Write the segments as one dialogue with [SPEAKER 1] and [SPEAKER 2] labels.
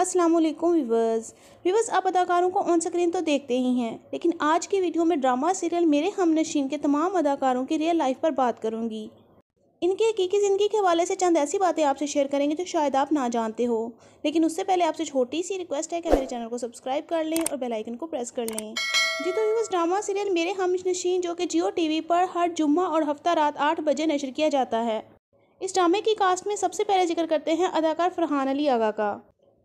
[SPEAKER 1] अस्सलाम वालेकुम वीवर्स आप अदाकारों को ऑन स्क्रीन तो देखते ही हैं लेकिन आज की वीडियो में ड्रामा सीरियल मेरे हम नशीन के तमाम अदाकारों की रियल लाइफ पर बात करूंगी इनके हकीकी ज़िंदगी के हवाले से चंद ऐसी बातें आपसे शेयर करेंगे जो शायद आप ना जानते हो लेकिन उससे पहले आपसे छोटी सी रिक्वेस्ट है कि मेरे चैनल को सब्सक्राइब कर लें और बेल आइकन को प्रेस कर लें जी तो व्यूवर्स ड्रामा सीरियल मेरे हम नशीन जो कि जियो वी पर हर जुम्मा और हफ्ता रात आठ बजे नशर किया जाता है इस ड्रामे की कास्ट में सबसे पहले जिक्र करते हैं अदाकार फरहान अली आगा का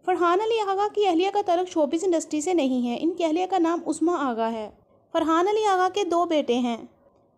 [SPEAKER 1] फरहान अली आगा की अहलिया का तलक शोबिस इंडस्ट्री से नहीं है इनकी अहलिया का नाम उस्मा आगा है फरहान अली आगा के दो बेटे हैं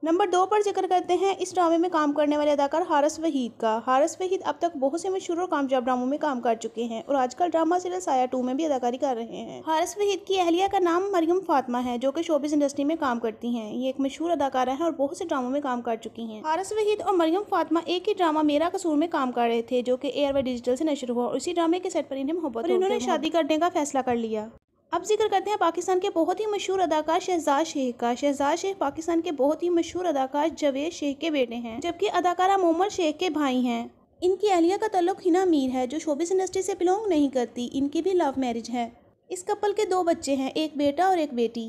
[SPEAKER 1] नंबर दो पर जिक्र करते हैं इस ड्रामे में काम करने वाले अदाकार हारस वहीद का हारस वहीद अब तक बहुत से मशहूर और कामयाब ड्रामों में काम कर चुके हैं और आजकल ड्रामा सीरियल साया टू में भी अदाकारी कर रहे हैं हारस वहीद की अहलिया का नाम मरियम फातमा है जो कि शोबिस इंडस्ट्री में काम करती हैं ये एक मशहूर अदाकारा है और बहुत से ड्रामों में काम कर चुकी है हारस वहीद और मरियम फातमा एक ही ड्रामा मेरा कसूर में काम कर रहे थे जो की एयर डिजिटल से नशर हुआ और इसी ड्रामे के सेट पर इन्हें मोहब्बत इन्होंने शादी करने का फैसला कर लिया अब जिक्र करते हैं पाकिस्तान के बहुत ही मशहूर अदाकार शहजाद शेख का शहजाद शेख पाकिस्तान के बहुत ही मशहूर अदाकार जवेद शेख के बेटे हैं जबकि अदाकारा मोहम्मद शेख के भाई हैं इनकी एहलिया का तल्लुक हिना मीर है जो शोबिस इंडस्ट्री से बिलोंग नहीं करती इनकी भी लव मैरिज है इस कपल के दो बच्चे हैं एक बेटा और एक बेटी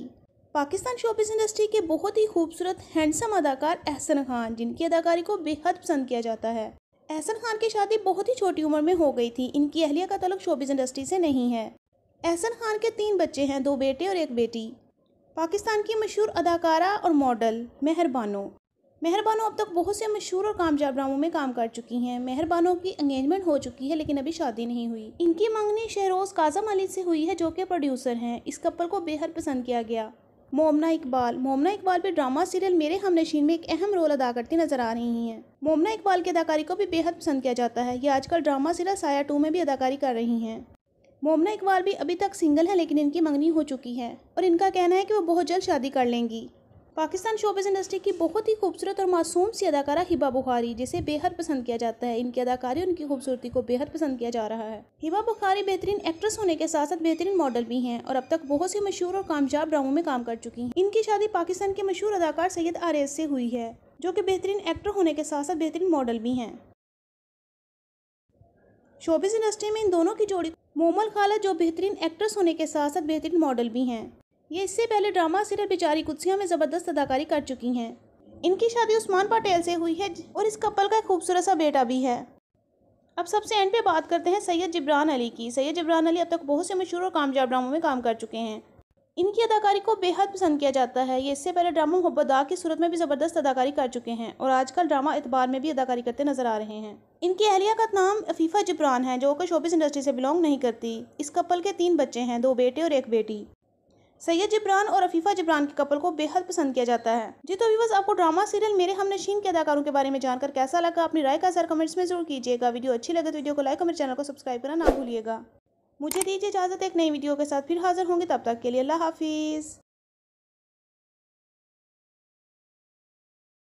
[SPEAKER 1] पाकिस्तान शोबिस इंडस्ट्री के बहुत ही खूबसूरत हैंडसम अदाकार एहसन खान जिनकी अदाकारी को बेहद पसंद किया जाता है एहसन खान की शादी बहुत ही छोटी उम्र में हो गई थी इनकी अहलिया का तलक शोबिस इंडस्ट्री से नहीं है एहसन खान के तीन बच्चे हैं दो बेटे और एक बेटी पाकिस्तान की मशहूर अदाकारा और मॉडल मेहरबानो मेहरबानो अब तक बहुत से मशहूर और कामयाब ड्रामों में काम कर चुकी हैं मेहरबानों की एंगेजमेंट हो चुकी है लेकिन अभी शादी नहीं हुई इनकी मंगनी शहरोज़ काजम अली से हुई है जो कि प्रोड्यूसर हैं इस कपल को बेहद पसंद किया गया मोमना इकबाल मोमना इकबाल भी ड्रामा सीरियल मेरे हम नशीन में एक अहम रोल अदा करती नजर आ रही हैं मोमना इकबाल की अदाकारी को भी बेहद पसंद किया जाता है ये आजकल ड्रामा सीरियल साया टू में भी अदाकारी कर रही हैं मोमना इकबाल भी अभी तक सिंगल है लेकिन इनकी मंगनी हो चुकी है और इनका कहना है कि वो बहुत जल्द शादी कर लेंगी पाकिस्तान शोबिस इंडस्ट्री की बहुत ही खूबसूरत और मासूम सी अदाकारा हिबा बुखारी जिसे बेहद पसंद किया जाता है इनकी अदाकारी उनकी खूबसूरती को बेहद पसंद किया जा रहा है हिबा बुखारी बेहतरीन एक्ट्रेस होने के साथ साथ बेहतरीन मॉडल भी हैं और अब तक बहुत सी मशहूर और कामयाब ड्रामों में काम कर चुकी हैं इनकी शादी पाकिस्तान के मशहूर अदाकार सैयद आरेज से हुई है जो कि बेहतरीन एक्टर होने के साथ साथ बेहतरीन मॉडल भी हैं शोबिस इंडस्ट्री में इन दोनों की जोड़ी मोमल खाला जो बेहतरीन एक्ट्रेस होने के साथ साथ बेहतरीन मॉडल भी हैं ये इससे पहले ड्रामा सीरियल बेचारी कुत्सिया में ज़बरदस्त अदाकारी कर चुकी हैं इनकी शादी उस्मान पटेल से हुई है और इस कपल का एक खूबसूरत सा बेटा भी है अब सबसे एंड पे बात करते हैं सैयद जिब्रान अली की सैयद जिब्रान अली अब तक बहुत से मशहूर और कामयाब ड्रामों में काम कर चुके हैं इनकी अदाकारी को बेहद पसंद किया जाता है ये इससे पहले ड्रामा मोहब्बदा की सूरत में भी ज़बरदस्त अदाकारी कर चुके हैं और आजकल ड्रामा एतबार में भी अदाकारी करते नजर आ रहे हैं इनकी अहलिया का नाम अफीफ़ा जिब्रान है जो कि शोबिस इंडस्ट्री से बिलोंग नहीं करती इस कपल के तीन बच्चे हैं दो बेटे और एक बेटी सैयद जिब्रान और अफीफ़ा जिब्रान के कपल को बेहद पसंद किया जाता है जी तो बस आपको ड्रामा सीरियल मेरे हम नशीन के अदाकारों के बारे में जानकर कैसा लगा अपनी राय का असर कमेंट्स में जरूर कीजिएगा वीडियो अच्छी लगे तो वीडियो को लाइक और मेरे चैनल को सब्सक्राइब करना ना भूलिएगा मुझे दीजिए इजाज़त एक नई वीडियो के साथ फिर हाज़िर होंगे तब तक के लिए अल्लाह हाफिज़